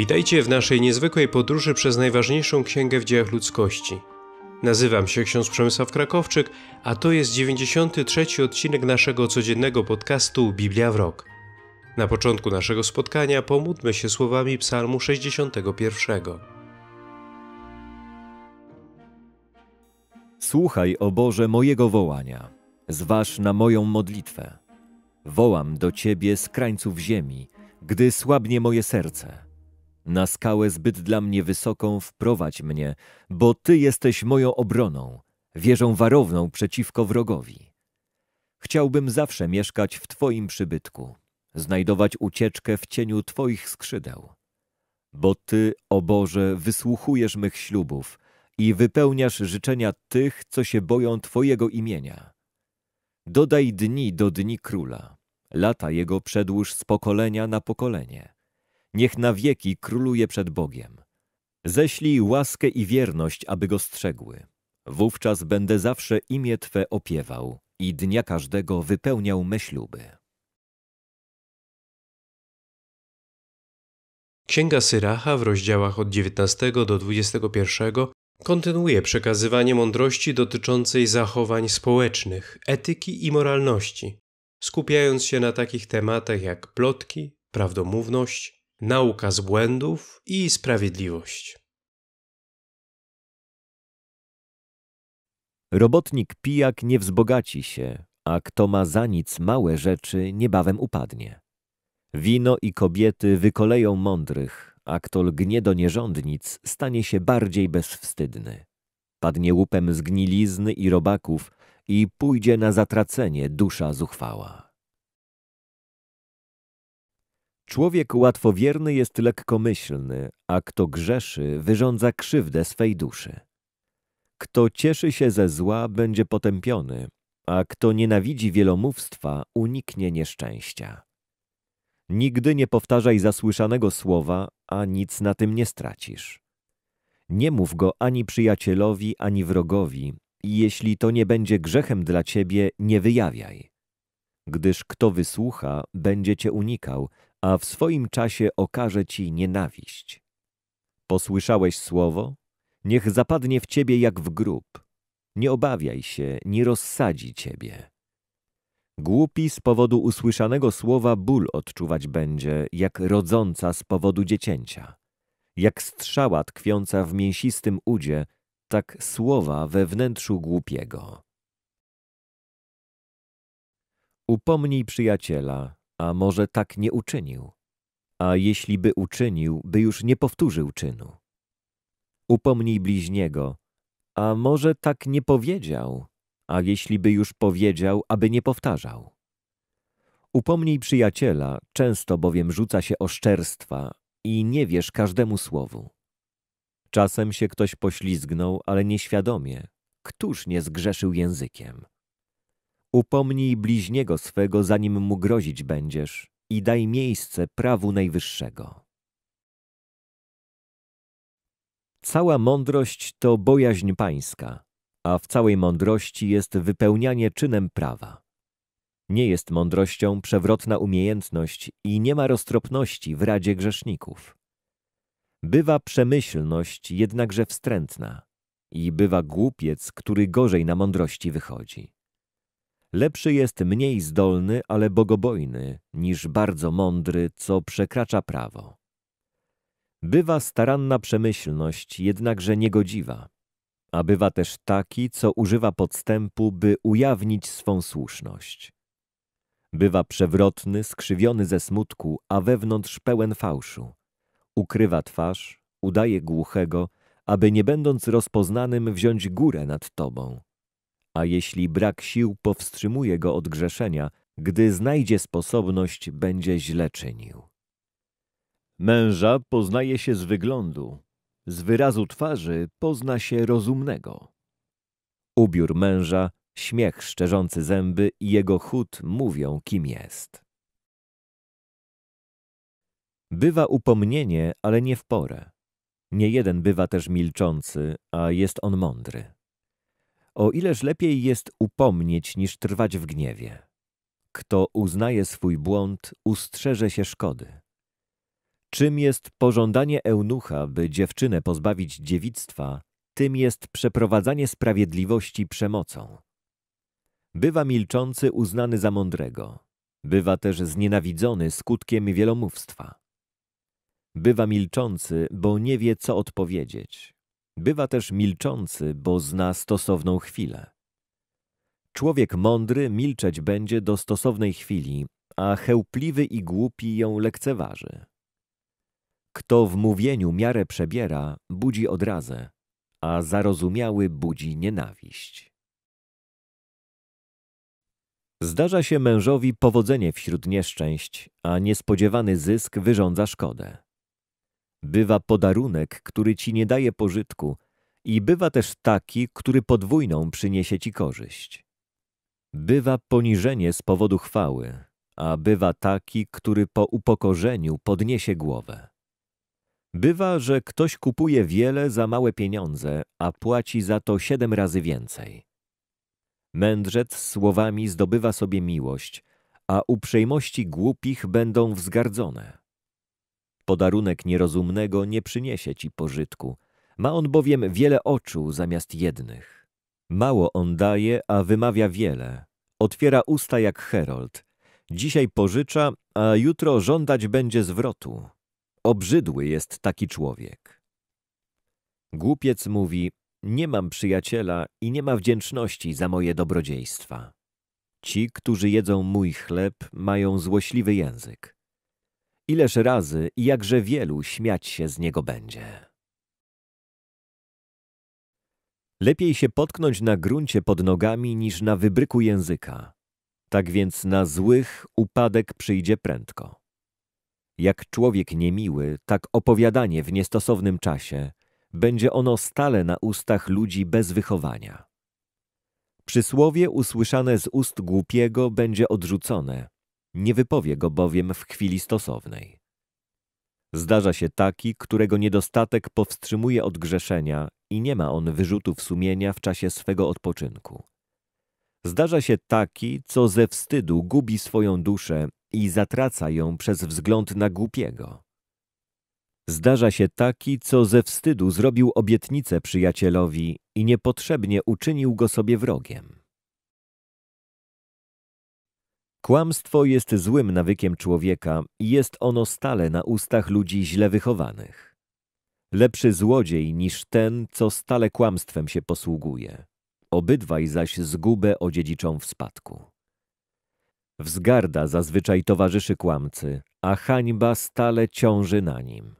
Witajcie w naszej niezwykłej podróży przez najważniejszą księgę w dziejach ludzkości. Nazywam się ksiądz Przemysław Krakowczyk, a to jest 93 odcinek naszego codziennego podcastu Biblia w rok. Na początku naszego spotkania pomódlmy się słowami Psalmu 61. Słuchaj, o Boże, mojego wołania, zważ na moją modlitwę. Wołam do Ciebie z krańców ziemi, gdy słabnie moje serce na skałę zbyt dla mnie wysoką wprowadź mnie, bo Ty jesteś moją obroną, wieżą warowną przeciwko wrogowi. Chciałbym zawsze mieszkać w Twoim przybytku, znajdować ucieczkę w cieniu Twoich skrzydeł. Bo Ty, o Boże, wysłuchujesz mych ślubów i wypełniasz życzenia tych, co się boją Twojego imienia. Dodaj dni do dni króla, lata jego przedłuż z pokolenia na pokolenie niech na wieki króluje przed Bogiem. Ześlij łaskę i wierność, aby go strzegły. Wówczas będę zawsze imię Twe opiewał i dnia każdego wypełniał me śluby. Księga Syracha w rozdziałach od 19 do 21 kontynuuje przekazywanie mądrości dotyczącej zachowań społecznych, etyki i moralności, skupiając się na takich tematach jak plotki, prawdomówność, nauka z błędów i sprawiedliwość. Robotnik pijak nie wzbogaci się, a kto ma za nic małe rzeczy, niebawem upadnie. Wino i kobiety wykoleją mądrych, a kto lgnie do nierządnic, stanie się bardziej bezwstydny. Padnie łupem zgnilizny i robaków i pójdzie na zatracenie dusza zuchwała. Człowiek łatwowierny jest lekkomyślny, a kto grzeszy, wyrządza krzywdę swej duszy. Kto cieszy się ze zła, będzie potępiony, a kto nienawidzi wielomówstwa, uniknie nieszczęścia. Nigdy nie powtarzaj zasłyszanego słowa, a nic na tym nie stracisz. Nie mów go ani przyjacielowi, ani wrogowi, i jeśli to nie będzie grzechem dla ciebie, nie wyjawiaj. Gdyż kto wysłucha, będzie cię unikał, a w swoim czasie okaże ci nienawiść. Posłyszałeś słowo? Niech zapadnie w ciebie jak w grób. Nie obawiaj się, nie rozsadzi ciebie. Głupi z powodu usłyszanego słowa ból odczuwać będzie, jak rodząca z powodu dziecięcia. Jak strzała tkwiąca w mięsistym udzie, tak słowa we wnętrzu głupiego. Upomnij przyjaciela, a może tak nie uczynił, a jeśli by uczynił, by już nie powtórzył czynu. Upomnij bliźniego, a może tak nie powiedział, a jeśli by już powiedział, aby nie powtarzał. Upomnij przyjaciela, często bowiem rzuca się oszczerstwa i nie wiesz każdemu słowu. Czasem się ktoś poślizgnął, ale nieświadomie. Któż nie zgrzeszył językiem? Upomnij bliźniego swego, zanim mu grozić będziesz i daj miejsce prawu najwyższego. Cała mądrość to bojaźń pańska, a w całej mądrości jest wypełnianie czynem prawa. Nie jest mądrością przewrotna umiejętność i nie ma roztropności w radzie grzeszników. Bywa przemyślność jednakże wstrętna i bywa głupiec, który gorzej na mądrości wychodzi. Lepszy jest mniej zdolny, ale bogobojny, niż bardzo mądry, co przekracza prawo. Bywa staranna przemyślność, jednakże niegodziwa, a bywa też taki, co używa podstępu, by ujawnić swą słuszność. Bywa przewrotny, skrzywiony ze smutku, a wewnątrz pełen fałszu. Ukrywa twarz, udaje głuchego, aby nie będąc rozpoznanym wziąć górę nad tobą a jeśli brak sił powstrzymuje go od grzeszenia, gdy znajdzie sposobność, będzie źle czynił. Męża poznaje się z wyglądu, z wyrazu twarzy pozna się rozumnego. Ubiór męża, śmiech szczerzący zęby i jego chód mówią, kim jest. Bywa upomnienie, ale nie w porę. Nie jeden bywa też milczący, a jest on mądry o ileż lepiej jest upomnieć niż trwać w gniewie. Kto uznaje swój błąd, ustrzeże się szkody. Czym jest pożądanie eunucha, by dziewczynę pozbawić dziewictwa, tym jest przeprowadzanie sprawiedliwości przemocą. Bywa milczący uznany za mądrego, bywa też znienawidzony skutkiem wielomówstwa. Bywa milczący, bo nie wie, co odpowiedzieć, Bywa też milczący, bo zna stosowną chwilę. Człowiek mądry milczeć będzie do stosownej chwili, a chełpliwy i głupi ją lekceważy. Kto w mówieniu miarę przebiera, budzi odrazę, a zarozumiały budzi nienawiść. Zdarza się mężowi powodzenie wśród nieszczęść, a niespodziewany zysk wyrządza szkodę. Bywa podarunek, który ci nie daje pożytku i bywa też taki, który podwójną przyniesie ci korzyść. Bywa poniżenie z powodu chwały, a bywa taki, który po upokorzeniu podniesie głowę. Bywa, że ktoś kupuje wiele za małe pieniądze, a płaci za to siedem razy więcej. Mędrzec słowami zdobywa sobie miłość, a uprzejmości głupich będą wzgardzone podarunek nierozumnego nie przyniesie ci pożytku. Ma on bowiem wiele oczu zamiast jednych. Mało on daje, a wymawia wiele. Otwiera usta jak herold. Dzisiaj pożycza, a jutro żądać będzie zwrotu. Obrzydły jest taki człowiek. Głupiec mówi, nie mam przyjaciela i nie ma wdzięczności za moje dobrodziejstwa. Ci, którzy jedzą mój chleb, mają złośliwy język ileż razy i jakże wielu śmiać się z niego będzie. Lepiej się potknąć na gruncie pod nogami niż na wybryku języka. Tak więc na złych upadek przyjdzie prędko. Jak człowiek niemiły, tak opowiadanie w niestosownym czasie, będzie ono stale na ustach ludzi bez wychowania. Przysłowie usłyszane z ust głupiego będzie odrzucone, nie wypowie go bowiem w chwili stosownej. Zdarza się taki, którego niedostatek powstrzymuje od grzeszenia i nie ma on wyrzutów sumienia w czasie swego odpoczynku. Zdarza się taki, co ze wstydu gubi swoją duszę i zatraca ją przez wzgląd na głupiego. Zdarza się taki, co ze wstydu zrobił obietnicę przyjacielowi i niepotrzebnie uczynił go sobie wrogiem. Kłamstwo jest złym nawykiem człowieka i jest ono stale na ustach ludzi źle wychowanych. Lepszy złodziej niż ten, co stale kłamstwem się posługuje. Obydwaj zaś zgubę odziedziczą w spadku. Wzgarda zazwyczaj towarzyszy kłamcy, a hańba stale ciąży na nim.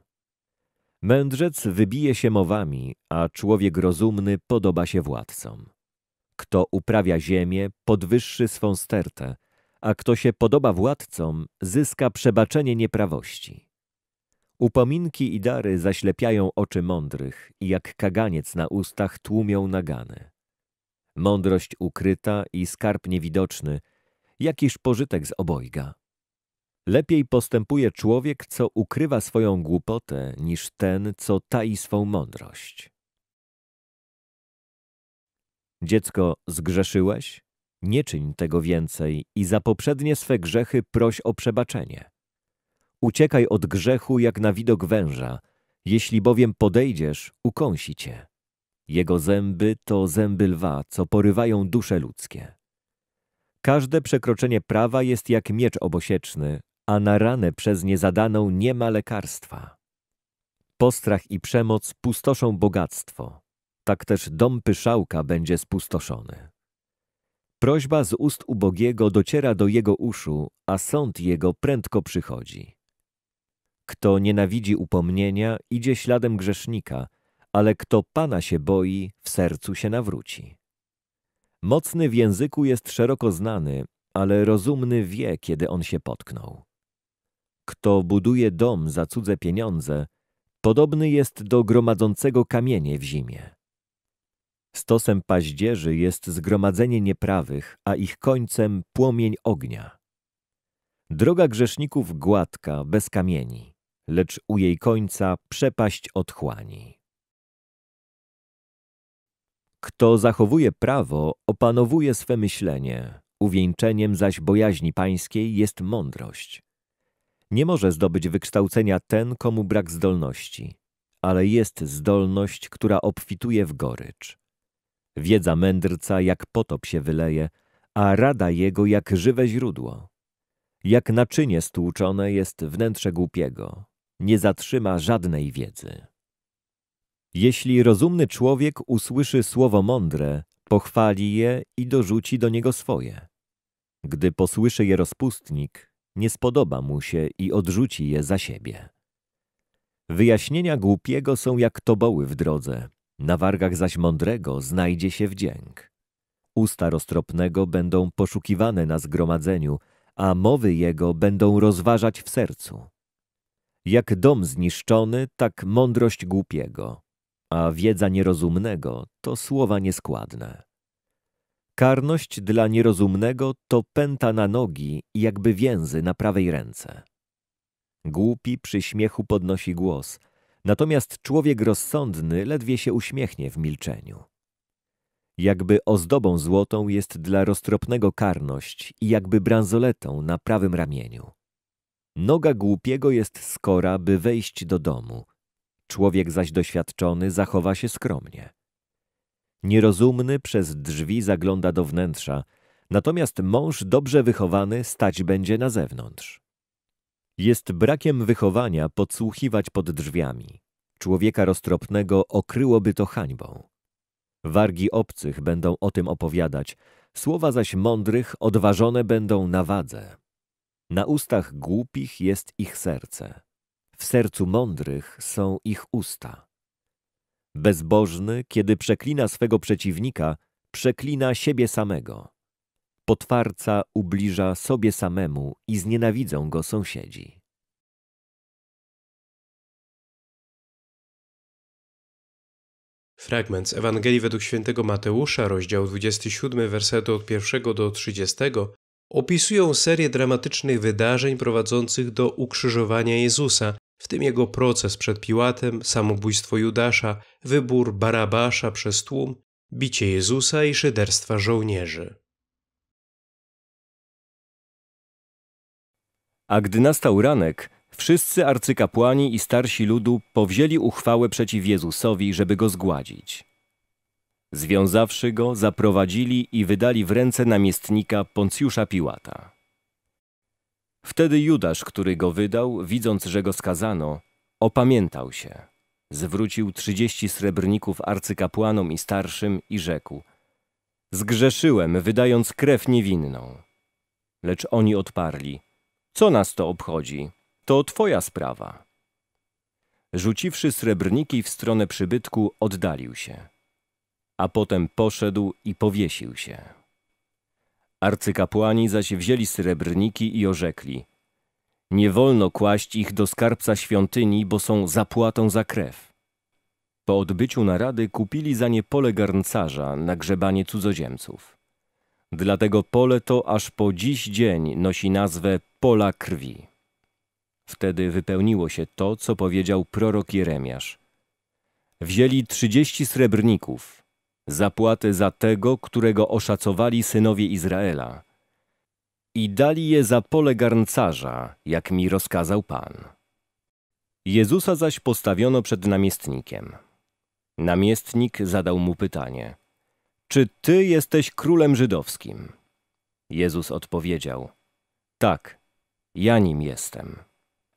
Mędrzec wybije się mowami, a człowiek rozumny podoba się władcom. Kto uprawia ziemię, podwyższy swą stertę, a kto się podoba władcom, zyska przebaczenie nieprawości. Upominki i dary zaślepiają oczy mądrych i jak kaganiec na ustach tłumią nagany. Mądrość ukryta i skarb niewidoczny, jakiż pożytek z obojga. Lepiej postępuje człowiek, co ukrywa swoją głupotę, niż ten, co tai swą mądrość. Dziecko, zgrzeszyłeś? Nie czyń tego więcej i za poprzednie swe grzechy proś o przebaczenie. Uciekaj od grzechu jak na widok węża, jeśli bowiem podejdziesz, ukąsi cię. Jego zęby to zęby lwa, co porywają dusze ludzkie. Każde przekroczenie prawa jest jak miecz obosieczny, a na ranę przez nie zadaną nie ma lekarstwa. Postrach i przemoc pustoszą bogactwo, tak też dom pyszałka będzie spustoszony. Prośba z ust ubogiego dociera do jego uszu, a sąd jego prędko przychodzi. Kto nienawidzi upomnienia, idzie śladem grzesznika, ale kto Pana się boi, w sercu się nawróci. Mocny w języku jest szeroko znany, ale rozumny wie, kiedy on się potknął. Kto buduje dom za cudze pieniądze, podobny jest do gromadzącego kamienie w zimie. Stosem paździerzy jest zgromadzenie nieprawych, a ich końcem płomień ognia. Droga grzeszników gładka, bez kamieni, lecz u jej końca przepaść otchłani. Kto zachowuje prawo, opanowuje swe myślenie, uwieńczeniem zaś bojaźni pańskiej jest mądrość. Nie może zdobyć wykształcenia ten, komu brak zdolności, ale jest zdolność, która obfituje w gorycz. Wiedza mędrca jak potop się wyleje, a rada jego jak żywe źródło. Jak naczynie stłuczone jest wnętrze głupiego, nie zatrzyma żadnej wiedzy. Jeśli rozumny człowiek usłyszy słowo mądre, pochwali je i dorzuci do niego swoje. Gdy posłyszy je rozpustnik, nie spodoba mu się i odrzuci je za siebie. Wyjaśnienia głupiego są jak toboły w drodze, na wargach zaś mądrego znajdzie się wdzięk. Usta roztropnego będą poszukiwane na zgromadzeniu, a mowy jego będą rozważać w sercu. Jak dom zniszczony, tak mądrość głupiego, a wiedza nierozumnego to słowa nieskładne. Karność dla nierozumnego to pęta na nogi, jakby więzy na prawej ręce. Głupi przy śmiechu podnosi głos – Natomiast człowiek rozsądny ledwie się uśmiechnie w milczeniu. Jakby ozdobą złotą jest dla roztropnego karność i jakby bransoletą na prawym ramieniu. Noga głupiego jest skora, by wejść do domu. Człowiek zaś doświadczony zachowa się skromnie. Nierozumny przez drzwi zagląda do wnętrza, natomiast mąż dobrze wychowany stać będzie na zewnątrz jest brakiem wychowania podsłuchiwać pod drzwiami. Człowieka roztropnego okryłoby to hańbą. Wargi obcych będą o tym opowiadać, słowa zaś mądrych odważone będą na wadze. Na ustach głupich jest ich serce, w sercu mądrych są ich usta. Bezbożny, kiedy przeklina swego przeciwnika, przeklina siebie samego. Potwarca ubliża sobie samemu i znienawidzą go sąsiedzi. Fragment z Ewangelii według świętego Mateusza, rozdział 27, wersety od 1 do 30, opisują serię dramatycznych wydarzeń prowadzących do ukrzyżowania Jezusa, w tym jego proces przed Piłatem, samobójstwo Judasza, wybór Barabasza przez tłum, bicie Jezusa i szyderstwa żołnierzy. A gdy nastał ranek, wszyscy arcykapłani i starsi ludu powzięli uchwałę przeciw Jezusowi, żeby go zgładzić. Związawszy go, zaprowadzili i wydali w ręce namiestnika Poncjusza Piłata. Wtedy Judasz, który go wydał, widząc, że go skazano, opamiętał się. Zwrócił trzydzieści srebrników arcykapłanom i starszym i rzekł Zgrzeszyłem, wydając krew niewinną. Lecz oni odparli – co nas to obchodzi? To twoja sprawa. Rzuciwszy srebrniki w stronę przybytku, oddalił się. A potem poszedł i powiesił się. Arcykapłani zaś wzięli srebrniki i orzekli. Nie wolno kłaść ich do skarbca świątyni, bo są zapłatą za krew. Po odbyciu narady kupili za nie pole garncarza na grzebanie cudzoziemców. Dlatego pole to aż po dziś dzień nosi nazwę pola krwi. Wtedy wypełniło się to, co powiedział prorok Jeremiasz. Wzięli trzydzieści srebrników, zapłatę za tego, którego oszacowali synowie Izraela. I dali je za pole garncarza, jak mi rozkazał Pan. Jezusa zaś postawiono przed namiestnikiem. Namiestnik zadał mu pytanie – czy ty jesteś królem żydowskim? Jezus odpowiedział: Tak, ja nim jestem.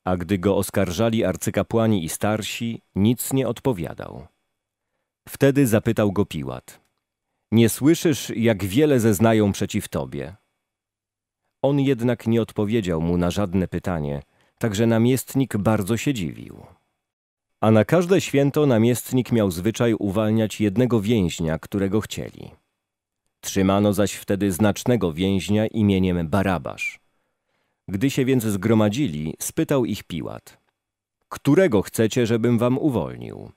A gdy go oskarżali arcykapłani i starsi, nic nie odpowiadał. Wtedy zapytał go Piłat: Nie słyszysz, jak wiele zeznają przeciw tobie? On jednak nie odpowiedział mu na żadne pytanie, także namiestnik bardzo się dziwił a na każde święto namiestnik miał zwyczaj uwalniać jednego więźnia, którego chcieli. Trzymano zaś wtedy znacznego więźnia imieniem Barabasz. Gdy się więc zgromadzili, spytał ich Piłat. Którego chcecie, żebym wam uwolnił?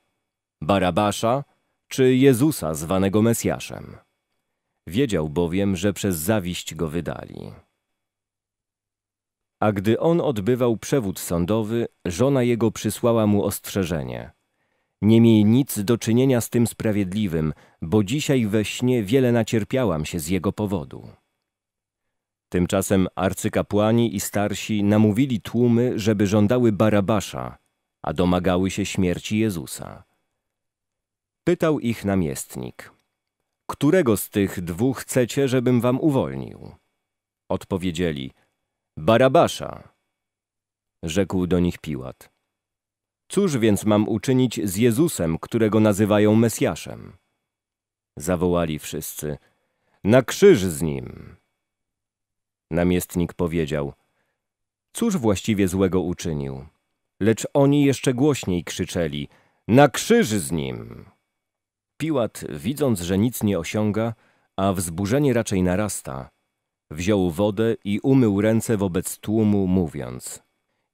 Barabasza czy Jezusa zwanego Mesjaszem? Wiedział bowiem, że przez zawiść go wydali. A gdy on odbywał przewód sądowy, żona jego przysłała mu ostrzeżenie. Nie miej nic do czynienia z tym sprawiedliwym, bo dzisiaj we śnie wiele nacierpiałam się z jego powodu. Tymczasem arcykapłani i starsi namówili tłumy, żeby żądały Barabasza, a domagały się śmierci Jezusa. Pytał ich namiestnik, którego z tych dwóch chcecie, żebym wam uwolnił? Odpowiedzieli – Barabasza, rzekł do nich Piłat. Cóż więc mam uczynić z Jezusem, którego nazywają Mesjaszem? Zawołali wszyscy, na krzyż z nim. Namiestnik powiedział, cóż właściwie złego uczynił? Lecz oni jeszcze głośniej krzyczeli, na krzyż z nim. Piłat, widząc, że nic nie osiąga, a wzburzenie raczej narasta, Wziął wodę i umył ręce wobec tłumu, mówiąc: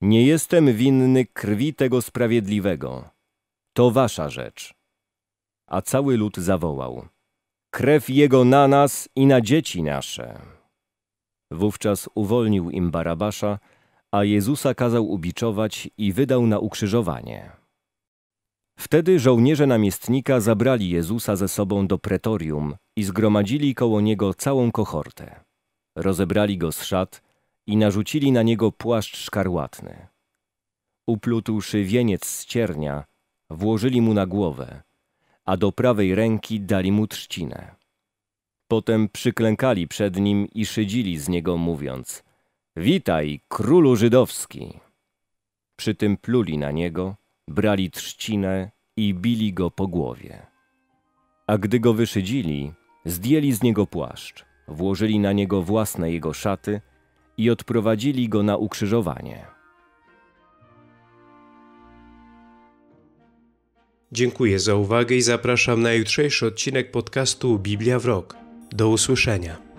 Nie jestem winny krwi tego sprawiedliwego. To wasza rzecz. A cały lud zawołał: Krew jego na nas i na dzieci nasze. Wówczas uwolnił im Barabasza, a Jezusa kazał ubiczować i wydał na ukrzyżowanie. Wtedy żołnierze namiestnika zabrali Jezusa ze sobą do pretorium i zgromadzili koło niego całą kohortę rozebrali go z szat i narzucili na niego płaszcz szkarłatny. Uplutłszy wieniec z ciernia, włożyli mu na głowę, a do prawej ręki dali mu trzcinę. Potem przyklękali przed nim i szydzili z niego, mówiąc – Witaj, królu żydowski! Przy tym pluli na niego, brali trzcinę i bili go po głowie. A gdy go wyszydzili, zdjęli z niego płaszcz – włożyli na niego własne jego szaty i odprowadzili go na ukrzyżowanie. Dziękuję za uwagę i zapraszam na jutrzejszy odcinek podcastu Biblia w Rok. Do usłyszenia.